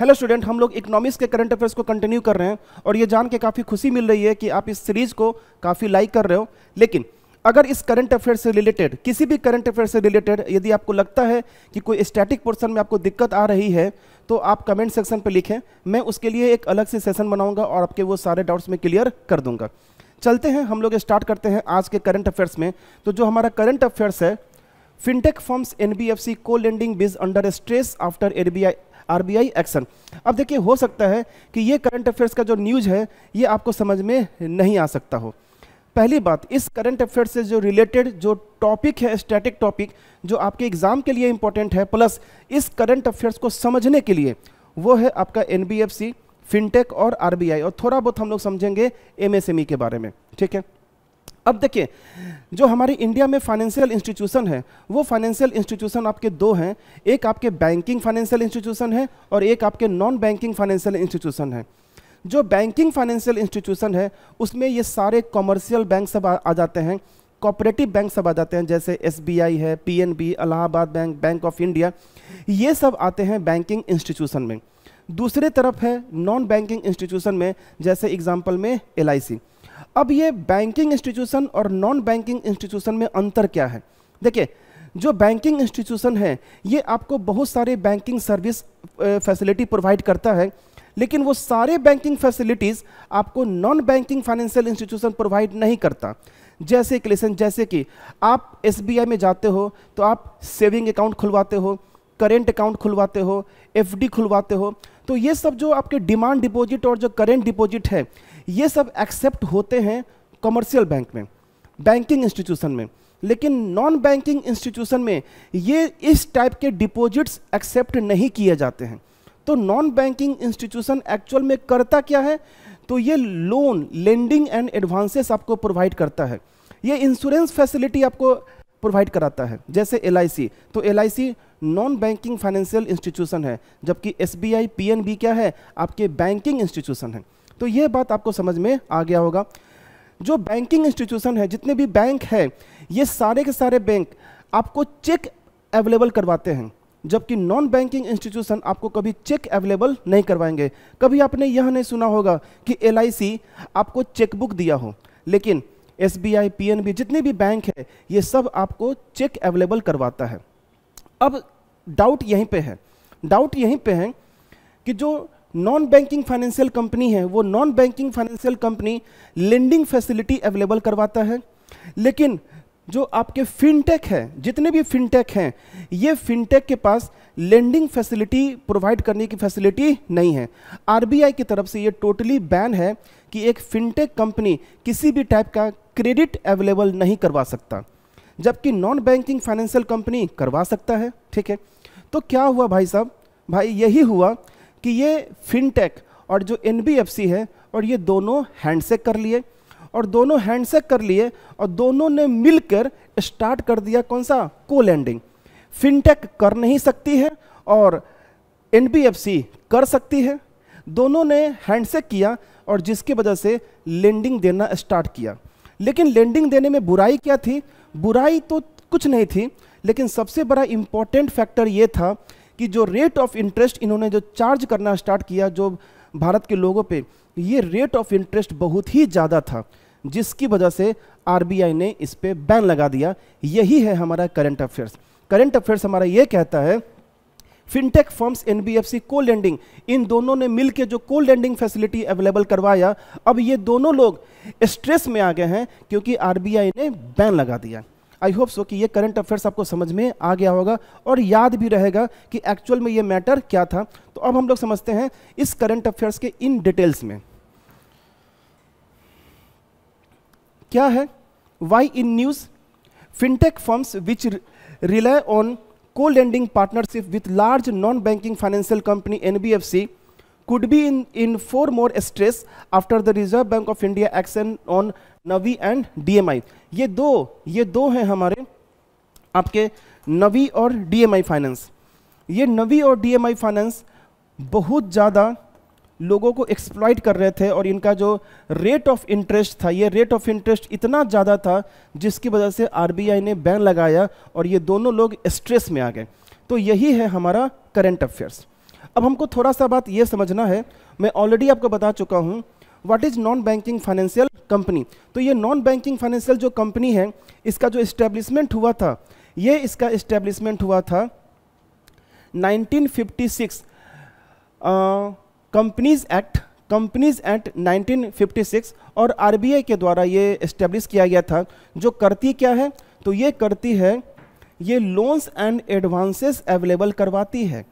Hello student हम लोग economics के करंट अफेयर्स को कंटिन्यू कर रहे हैं और ये जान के काफ़ी खुशी मिल रही है कि आप इस सीरीज को काफ़ी लाइक कर रहे हो लेकिन अगर इस करंट अफेयर से रिलेटेड किसी भी करंट अफेयर से रिलेटेड यदि आपको लगता है कि कोई स्टैटिक पोर्सन में आपको दिक्कत आ रही है तो आप कमेंट सेक्शन पर लिखें मैं उसके लिए एक अलग से सेशन बनाऊँगा और आपके वो सारे डाउट्स में क्लियर कर दूंगा चलते हैं हम लोग स्टार्ट करते हैं आज के करंट अफेयर्स में तो जो हमारा करंट अफेयर्स है fintech firms N B F C को lending biz under stress after B I RBI action अब देखिए हो सकता है कि ये करंट अफेयर्स का जो न्यूज़ है ये आपको समझ में नहीं आ सकता हो पहली बात इस करंट अफेयर से जो रिलेटेड जो टॉपिक है स्टैटिक टॉपिक जो आपके एग्ज़ाम के लिए इंपॉर्टेंट है प्लस इस करंट अफेयर्स को समझने के लिए वो है आपका एन फिनटेक और आर और थोड़ा बहुत हम लोग समझेंगे एम e के बारे में ठीक है अब देखिए जो हमारे इंडिया में फाइनेंशियल इंस्टीट्यूशन है वो फाइनेंशियल इंस्टीट्यूशन आपके दो हैं एक आपके बैंकिंग फाइनेंशियल इंस्टीट्यूशन है और एक आपके नॉन बैंकिंग फाइनेंशियल इंस्टीट्यूशन है जो बैंकिंग फाइनेंशियल इंस्टीट्यूशन है उसमें ये सारे कॉमर्शियल बैंक सब आ, आ जाते हैं कॉपरेटिव बैंक सब आ जाते हैं जैसे एस है पी Allahabad bank bank of India ये सब आते हैं बैंकिंग इंस्टीट्यूशन में दूसरे तरफ है नॉन बैंकिंग इंस्टीट्यूशन में जैसे एग्जाम्पल में एल अब ये बैंकिंग इंस्टीट्यूशन और नॉन बैंकिंग इंस्टीट्यूशन में अंतर क्या है देखिए जो बैंकिंग इंस्टीट्यूशन है ये आपको बहुत सारे बैंकिंग सर्विस फैसिलिटी प्रोवाइड करता है लेकिन वो सारे बैंकिंग फैसिलिटीज़ आपको non banking financial institution provide नहीं करता जैसे कि लेसन जैसे कि आप एस में जाते हो तो आप सेविंग अकाउंट खुलवाते हो करेंट अकाउंट खुलवाते हो एफ खुलवाते हो तो ये सब जो आपके डिमांड डिपॉजिट और जो करेंट डिपॉजिट है ये सब एक्सेप्ट होते हैं कमर्शियल बैंक में बैंकिंग इंस्टीट्यूशन में लेकिन नॉन बैंकिंग इंस्टीट्यूशन में ये इस टाइप के डिपॉजिट्स एक्सेप्ट नहीं किए जाते हैं तो नॉन बैंकिंग इंस्टीट्यूशन एक्चुअल में करता क्या है तो ये लोन लेंडिंग एंड एडवांसेस आपको प्रोवाइड करता है ये इंश्योरेंस फैसिलिटी आपको प्रोवाइड कराता है जैसे एल तो एल नॉन बैंकिंग फाइनेंशियल इंस्टीट्यूशन है जबकि एस बी क्या है आपके बैंकिंग इंस्टीट्यूशन है तो ये बात आपको समझ में आ गया होगा जो बैंकिंग इंस्टीट्यूशन है जितने भी बैंक है ये सारे के सारे बैंक आपको चेक अवेलेबल करवाते हैं जबकि नॉन बैंकिंग इंस्टीट्यूशन आपको कभी चेक अवेलेबल नहीं करवाएंगे कभी आपने यह नहीं सुना होगा कि एल आपको चेकबुक दिया हो लेकिन एस बी जितने भी बैंक है ये सब आपको चेक अवेलेबल करवाता है अब डाउट यहीं पे है डाउट यहीं पे है कि जो नॉन बैंकिंग फाइनेंशियल कंपनी है वो non banking financial company lending facility available करवाता है लेकिन जो आपके फिनटेक है जितने भी फिनटेक हैं ये फिनटेक के पास लेंडिंग फैसिलिटी प्रोवाइड करने की फैसिलिटी नहीं है आरबीआई की तरफ से ये टोटली बैन है कि एक फिनटेक कंपनी किसी भी टाइप का क्रेडिट अवेलेबल नहीं करवा सकता जबकि नॉन बैंकिंग फाइनेंशियल कंपनी करवा सकता है ठीक है तो क्या हुआ भाई साहब भाई यही हुआ कि ये फिनटेक और जो एन है और ये दोनों हैंडसेक कर लिए और दोनों हैंडसेक कर लिए और दोनों ने मिलकर स्टार्ट कर दिया कौन सा को लैंडिंग फिनटेक कर नहीं सकती है और एन कर सकती है दोनों ने हैंडसेक किया और जिसकी वजह से लैंडिंग देना स्टार्ट किया लेकिन लैंडिंग देने में बुराई क्या थी बुराई तो कुछ नहीं थी लेकिन सबसे बड़ा इम्पॉर्टेंट फैक्टर ये था कि जो रेट ऑफ इंटरेस्ट इन्होंने जो चार्ज करना स्टार्ट किया जो भारत के लोगों पे ये रेट ऑफ इंटरेस्ट बहुत ही ज़्यादा था जिसकी वजह से आरबीआई ने इस पर बैन लगा दिया यही है हमारा करंट अफेयर्स करंट अफेयर्स हमारा ये कहता है फिनटेक फर्म्स एनबीएफसी को लैंडिंग इन दोनों ने मिलकर जो को लैंडिंग फैसिलिटी अवेलेबल करवाया अब ये दोनों लोग स्ट्रेस में आ गए हैं क्योंकि आरबीआई ने बैन लगा दिया आई होप सो कि ये करंट अफेयर्स आपको समझ में आ गया होगा और याद भी रहेगा कि एक्चुअल में ये मैटर क्या था तो अब हम लोग समझते हैं इस करंट अफेयर्स के इन डिटेल्स में क्या है why in news fintech firms which rely on co partnership with large non banking financial company NBFC NBFC could be in, in four more stress after the reserve bank of India action on Navi and dmi ये दो ये दो हैं हमारे आपके नवी और dmi finance ये नवी और dmi फाइनेंस बहुत ज़्यादा लोगों को एक्सप्लॉइट कर रहे थे और इनका जो रेट ऑफ इंटरेस्ट था ये रेट ऑफ इंटरेस्ट इतना ज़्यादा था जिसकी वजह से आरबीआई ने बैन लगाया और ये दोनों लोग स्ट्रेस में आ गए तो यही है हमारा करंट अफेयर्स अब हमको थोड़ा सा बात ये समझना है मैं ऑलरेडी आपको बता चुका हूँ what is non banking financial company तो ये नॉन बैंकिंग फाइनेंशियल जो कंपनी है इसका जो इस्टेब्लिशमेंट हुआ था ये इसका इस्टेब्लिशमेंट हुआ था 1956 कंपनीज एक्ट कंपनीज एक्ट 1956 और आरबीआई के द्वारा ये इस्टेब्लिश किया गया था जो करती क्या है तो ये करती है ये लोन्स एंड एडवांसेस अवेलेबल करवाती है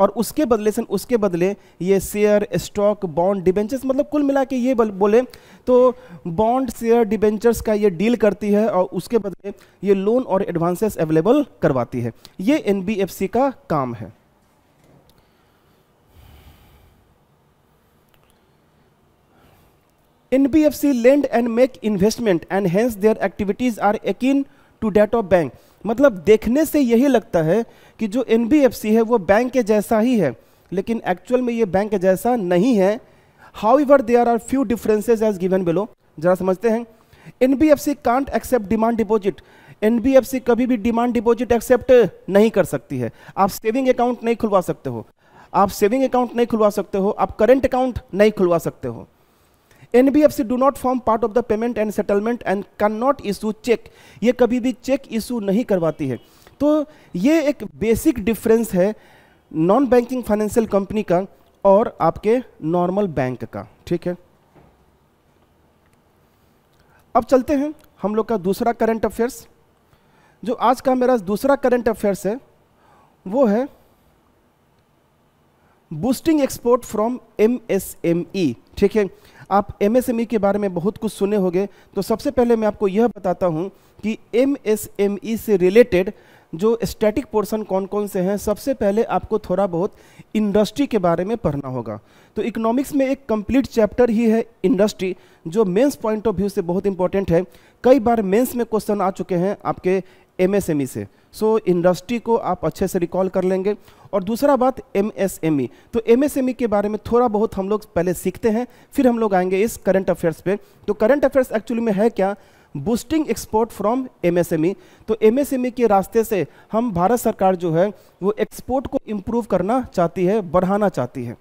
और उसके बदले से उसके बदले ये शेयर स्टॉक बॉन्ड डिबेंचर्स मतलब कुल मिला के ये बोले तो बॉन्ड शेयर डिबेंचर्स का ये डील करती है और उसके बदले ये लोन और एडवांसेस अवेलेबल करवाती है ये एन का काम है NBFC lend and make investment and hence their activities are akin to that of bank मतलब देखने से यही लगता है कि जो एन है वो बैंक के जैसा ही है लेकिन एक्चुअल में ये बैंक के जैसा नहीं है however there are few differences as given below जरा समझते हैं N B F C can't accept demand deposit N B F C कभी भी डिमांड डिपोजिट एक्सेप्ट नहीं कर सकती है आप सेविंग अकाउंट नहीं खुलवा सकते हो आप सेविंग अकाउंट नहीं खुलवा सकते हो आप करेंट अकाउंट नहीं खुलवा सकते हो NBFC do not form part of the payment and settlement and can not issue cheque ये कभी भी चेक इशू नहीं करवाती है तो ये एक बेसिक डिफरेंस है नॉन बैंकिंग फाइनेंशियल कंपनी का और आपके नॉर्मल बैंक का ठीक है अब चलते हैं हम लोग का दूसरा करंट अफेयर्स जो आज का मेरा दूसरा करंट अफेयर्स है वो है बूस्टिंग एक्सपोर्ट फ्रॉम एमएसएमई ठीक है आप एमएसएमई e के बारे में बहुत कुछ सुने होंगे तो सबसे पहले मैं आपको यह बताता हूं कि एमएसएमई e से रिलेटेड जो स्टैटिक पोर्शन कौन कौन से हैं सबसे पहले आपको थोड़ा बहुत इंडस्ट्री के बारे में पढ़ना होगा तो इकोनॉमिक्स में एक कंप्लीट चैप्टर ही है इंडस्ट्री जो मेंस पॉइंट ऑफ व्यू से बहुत इंपॉर्टेंट है कई बार मेंस में क्वेश्चन आ चुके हैं आपके एमएसएमई e से सो so, इंडस्ट्री को आप अच्छे से रिकॉल कर लेंगे और दूसरा बात एमएसएमई e। तो एमएसएमई e के बारे में थोड़ा बहुत हम लोग पहले सीखते हैं फिर हम लोग आएंगे इस करंट अफेयर्स पे तो करंट अफेयर्स एक्चुअली में है क्या बूस्टिंग एक्सपोर्ट फ्रॉम एमएसएमई तो एमएसएमई e के रास्ते से हम भारत सरकार जो है वो एक्सपोर्ट को इम्प्रूव करना चाहती है बढ़ाना चाहती है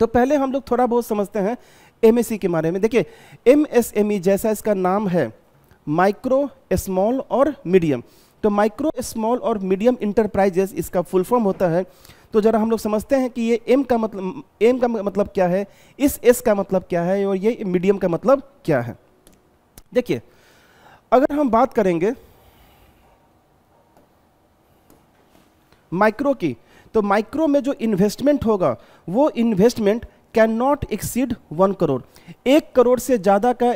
तो पहले हम लोग थोड़ा बहुत समझते हैं ई के बारे में देखिए ई जैसा इसका नाम है माइक्रो स्मॉल और मीडियम तो माइक्रो स्मॉल और मीडियम इंटरप्राइजेस इसका फुल फॉर्म होता है तो जरा हम लोग समझते हैं कि ये एम का मतलब एम का मतलब क्या है इस एस का मतलब क्या है और ये मीडियम का मतलब क्या है देखिए अगर हम बात करेंगे माइक्रो की तो माइक्रो में जो इन्वेस्टमेंट होगा वो investment can not exceed one crore एक करोड़ से ज़्यादा का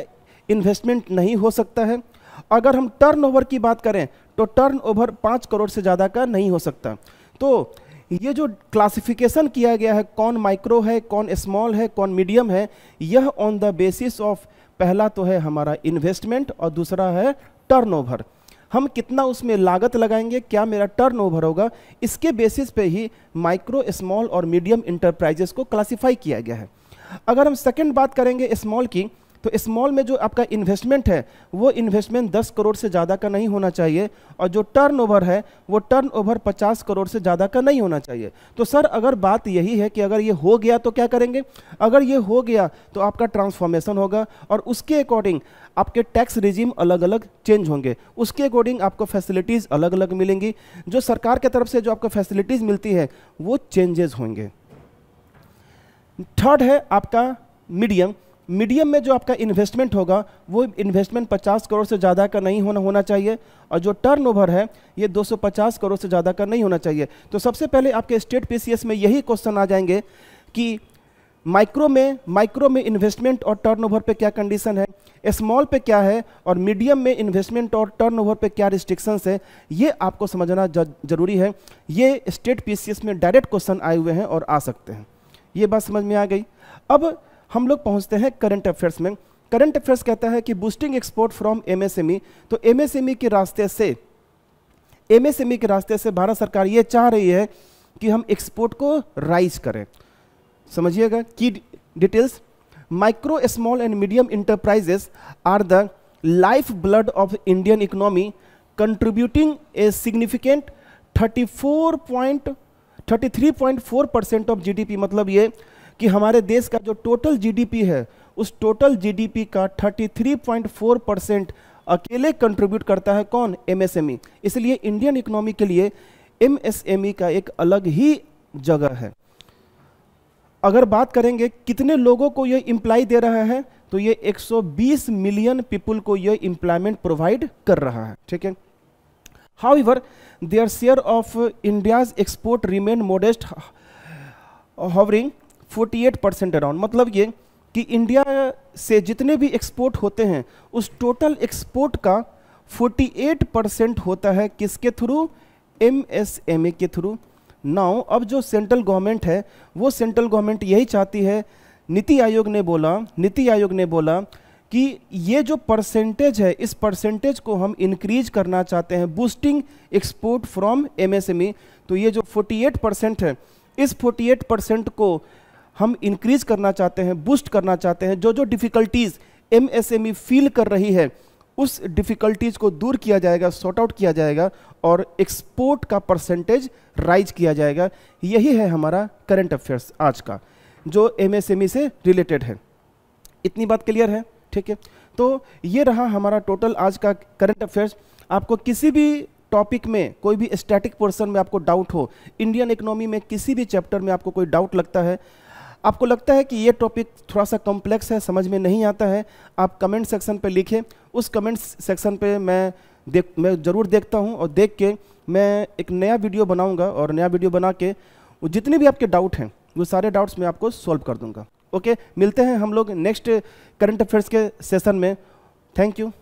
इन्वेस्टमेंट नहीं हो सकता है अगर हम टर्नओवर की बात करें तो टर्नओवर पाँच करोड़ से ज़्यादा का नहीं हो सकता तो ये जो क्लासिफिकेशन किया गया है कौन माइक्रो है कौन स्मॉल है कौन मीडियम है यह ऑन द बेसिस ऑफ पहला तो है हमारा इन्वेस्टमेंट और दूसरा है टर्नओवर हम कितना उसमें लागत लगाएंगे क्या मेरा टर्नओवर होगा इसके बेसिस पे ही माइक्रो स्मॉल और मीडियम इंटरप्राइजेस को क्लासिफाई किया गया है अगर हम सेकंड बात करेंगे स्मॉल की तो स्मॉल में जो आपका इन्वेस्टमेंट है वो इन्वेस्टमेंट 10 करोड़ से ज़्यादा का नहीं होना चाहिए और जो टर्नओवर है वो टर्नओवर 50 करोड़ से ज़्यादा का नहीं होना चाहिए तो सर अगर बात यही है कि अगर ये हो गया तो क्या करेंगे अगर ये हो गया तो आपका ट्रांसफॉर्मेशन होगा और उसके अकॉर्डिंग आपके टैक्स रिजीम अलग अलग चेंज होंगे उसके अकॉर्डिंग आपको फैसिलिटीज़ अलग अलग मिलेंगी जो सरकार की तरफ से जो आपको फैसिलिटीज़ मिलती है वो चेंजेस होंगे थर्ड है आपका मीडियम मीडियम में जो आपका इन्वेस्टमेंट होगा वो इन्वेस्टमेंट 50 करोड़ से ज़्यादा का नहीं होना होना चाहिए और जो टर्नओवर है ये 250 करोड़ से ज़्यादा का नहीं होना चाहिए तो सबसे पहले आपके स्टेट पीसीएस में यही क्वेश्चन आ जाएंगे कि माइक्रो में माइक्रो में इन्वेस्टमेंट और टर्नओवर पे क्या कंडीशन है स्मॉल पे क्या है और मीडियम में इन्वेस्टमेंट और टर्नओवर पे क्या रिस्ट्रिक्शंस है ये आपको समझना जरूरी है ये स्टेट पीसीएस में डायरेक्ट क्वेश्चन आए हुए हैं और आ सकते हैं ये बात समझ में आ गई अब हम लोग पहुंचते हैं करंट अफेयर्स में करंट अफेयर्स कहता है कि बूस्टिंग एक्सपोर्ट फ्रॉम एमएसएमई तो एमएसएमई e के रास्ते से एमएसएमई e के रास्ते से भारत सरकार ये चाह रही है कि हम एक्सपोर्ट को राइज करें समझिएगा की details micro small and medium enterprises are the life blood of Indian economy contributing a significant 34.33.4 percent of GDP मतलब ये कि हमारे देश का जो टोटल जीडीपी है उस टोटल जीडीपी का 33.4 परसेंट अकेले कंट्रीब्यूट करता है कौन एमएसएमई e. इसलिए इंडियन इकोनॉमी के लिए एमएसएमई e का एक अलग ही जगह है अगर बात करेंगे कितने लोगों को यह इम्प्लाई दे रहा है तो ये 120 मिलियन पीपुल को यह इंप्लायमेंट प्रोवाइड कर रहा है ठीक है however there share of India's export remain modest hovering 48 percent around मतलब ये कि इंडिया से जितने भी एक्सपोर्ट होते हैं उस टोटल एक्सपोर्ट का 48 परसेंट होता है किसके थ्रू एम के थ्रू नाउ अब जो सेंट्रल गवर्नमेंट है वो सेंट्रल गवर्नमेंट यही चाहती है नीति आयोग ने बोला नीति आयोग ने बोला कि ये जो परसेंटेज है इस परसेंटेज को हम इंक्रीज करना चाहते हैं बूस्टिंग एक्सपोर्ट फ्रॉम एमएसएमई तो ये जो 48 परसेंट है इस 48 परसेंट को हम इंक्रीज करना चाहते हैं बूस्ट करना चाहते हैं जो जो डिफ़िकल्टीज़ एम फील कर रही है उस डिफ़िकल्टीज़ को दूर किया जाएगा सॉर्ट आउट किया जाएगा और एक्सपोर्ट का परसेंटेज राइज किया जाएगा यही है हमारा करंट अफेयर्स आज का जो एम e से रिलेटेड है इतनी बात क्लियर है ठीक है तो ये रहा हमारा टोटल आज का करंट अफेयर्स आपको किसी भी टॉपिक में कोई भी स्टैटिक पोर्सन में आपको डाउट हो इंडियन इकोनॉमी में किसी भी चैप्टर में आपको कोई डाउट लगता है आपको लगता है कि ये टॉपिक थोड़ा सा कॉम्प्लेक्स है समझ में नहीं आता है आप कमेंट सेक्शन पर लिखें उस कमेंट सेक्शन पर मैं देख मैं ज़रूर देखता हूँ और देख के मैं एक नया वीडियो बनाऊँगा और नया वीडियो बना के वो जितने भी आपके डाउट हैं वो सारे डाउट्स मैं आपको सॉल्व कर दूँगा ओके मिलते हैं हम लोग नेक्स्ट करंट अफेयर्स के सेशन में थैंक यू